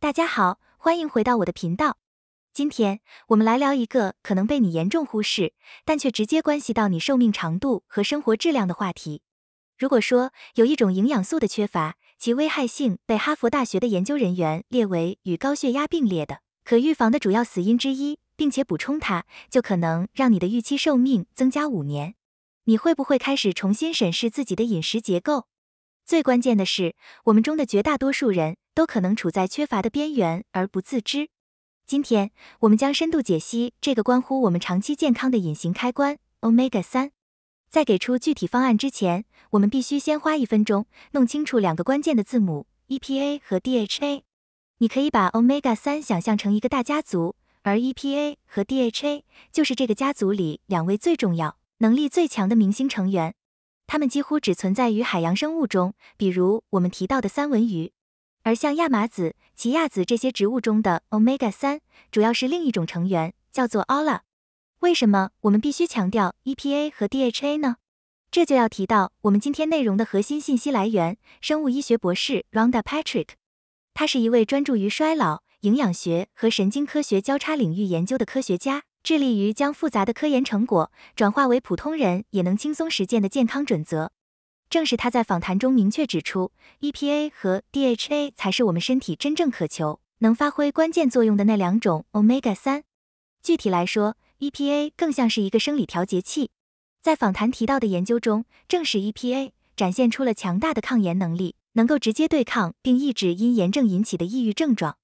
大家好，欢迎回到我的频道。今天我们来聊一个可能被你严重忽视，但却直接关系到你寿命长度和生活质量的话题。如果说有一种营养素的缺乏，其危害性被哈佛大学的研究人员列为与高血压并列的可预防的主要死因之一，并且补充它就可能让你的预期寿命增加五年，你会不会开始重新审视自己的饮食结构？最关键的是，我们中的绝大多数人。都可能处在缺乏的边缘而不自知。今天，我们将深度解析这个关乎我们长期健康的隐形开关 ——Omega 三。在给出具体方案之前，我们必须先花一分钟弄清楚两个关键的字母：EPA 和 DHA。你可以把 Omega 三想象成一个大家族，而 EPA 和 DHA 就是这个家族里两位最重要、能力最强的明星成员。它们几乎只存在于海洋生物中，比如我们提到的三文鱼。而像亚麻籽、奇亚籽这些植物中的 omega 三，主要是另一种成员，叫做 OLA。为什么我们必须强调 EPA 和 DHA 呢？这就要提到我们今天内容的核心信息来源——生物医学博士 Rhonda Patrick。他是一位专注于衰老、营养学和神经科学交叉领域研究的科学家，致力于将复杂的科研成果转化为普通人也能轻松实践的健康准则。正是他在访谈中明确指出，EPA 和 DHA 才是我们身体真正渴求、能发挥关键作用的那两种 Omega 三。具体来说，EPA 更像是一个生理调节器。在访谈提到的研究中，正是 EPA 展现出了强大的抗炎能力，能够直接对抗并抑制因炎症引起的抑郁症状。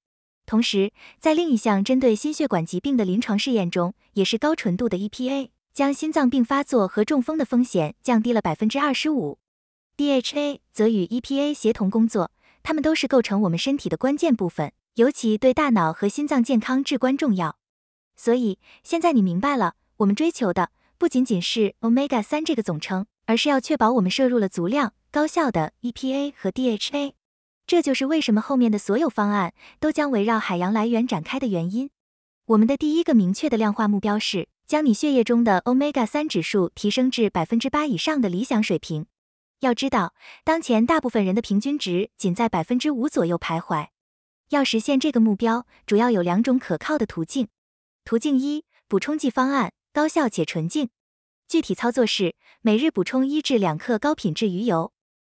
同时，在另一项针对心血管疾病的临床试验中，也是高纯度的 EPA 将心脏病发作和中风的风险降低了百分之二十五。DHA 则与 EPA 协同工作，它们都是构成我们身体的关键部分，尤其对大脑和心脏健康至关重要。所以，现在你明白了，我们追求的不仅仅是 Omega 三这个总称，而是要确保我们摄入了足量、高效的 EPA 和 DHA。这就是为什么后面的所有方案都将围绕海洋来源展开的原因。我们的第一个明确的量化目标是将你血液中的 Omega 三指数提升至百分之八以上的理想水平。要知道，当前大部分人的平均值仅在百分之五左右徘徊。要实现这个目标，主要有两种可靠的途径。途径一：补充剂方案，高效且纯净。具体操作是每日补充一至两克高品质鱼油。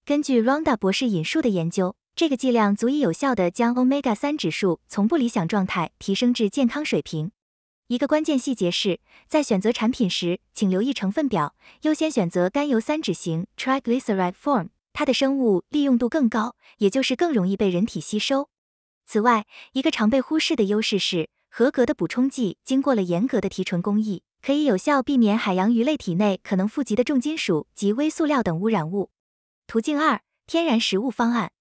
根据 Ronda 博士引述的研究，这个剂量足以有效地将 omega-3 指数从不理想状态提升至健康水平。一个关键细节是，在选择产品时，请留意成分表，优先选择甘油三酯型 triglyceride form，它的生物利用度更高，也就是更容易被人体吸收。此外，一个常被忽视的优势是，合格的补充剂经过了严格的提纯工艺，可以有效避免海洋鱼类体内可能富集的重金属及微塑料等污染物。途径二：天然食物方案，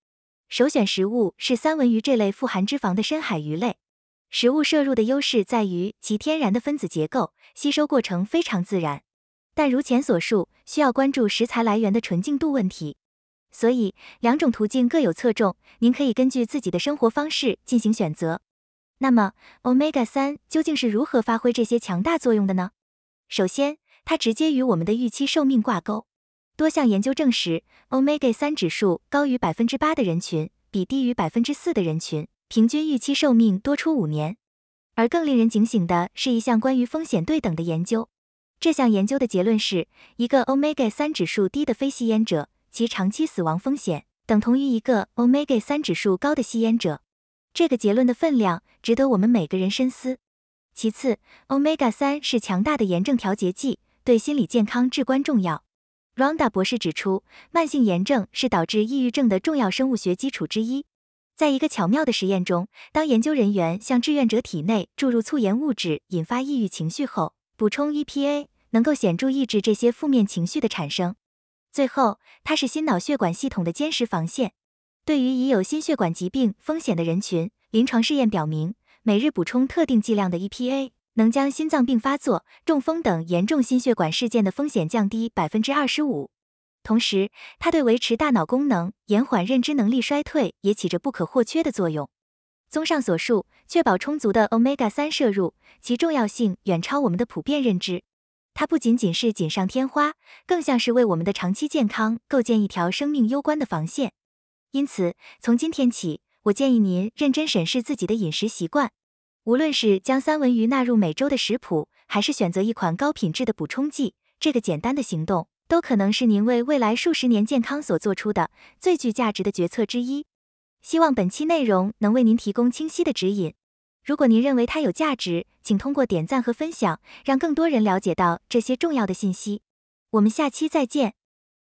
首选食物是三文鱼这类富含脂肪的深海鱼类。食物摄入的优势在于其天然的分子结构，吸收过程非常自然。但如前所述，需要关注食材来源的纯净度问题。所以，两种途径各有侧重，您可以根据自己的生活方式进行选择。那么，Omega-3 究竟是如何发挥这些强大作用的呢？首先，它直接与我们的预期寿命挂钩。多项研究证实，Omega-3 指数高于百分之八的人群，比低于百分之四的人群。平均预期寿命多出五年，而更令人警醒的是一项关于风险对等的研究。这项研究的结论是一个 omega 三指数低的非吸烟者，其长期死亡风险等同于一个 omega 三指数高的吸烟者。这个结论的分量值得我们每个人深思。其次，omega 三是强大的炎症调节剂，对心理健康至关重要。Ronda 博士指出，慢性炎症是导致抑郁症的重要生物学基础之一。在一个巧妙的实验中，当研究人员向志愿者体内注入促盐物质，引发抑郁情绪后，补充 EPA 能够显著抑制这些负面情绪的产生。最后，它是心脑血管系统的坚实防线。对于已有心血管疾病风险的人群，临床试验表明，每日补充特定剂量的 EPA 能将心脏病发作、中风等严重心血管事件的风险降低百分之二十五。同时，它对维持大脑功能、延缓认知能力衰退也起着不可或缺的作用。综上所述，确保充足的 omega-3 摄入，其重要性远超我们的普遍认知。它不仅仅是锦上添花，更像是为我们的长期健康构建一条生命攸关的防线。因此，从今天起，我建议您认真审视自己的饮食习惯，无论是将三文鱼纳入每周的食谱，还是选择一款高品质的补充剂，这个简单的行动。都可能是您为未来数十年健康所做出的最具价值的决策之一。希望本期内容能为您提供清晰的指引。如果您认为它有价值，请通过点赞和分享，让更多人了解到这些重要的信息。我们下期再见。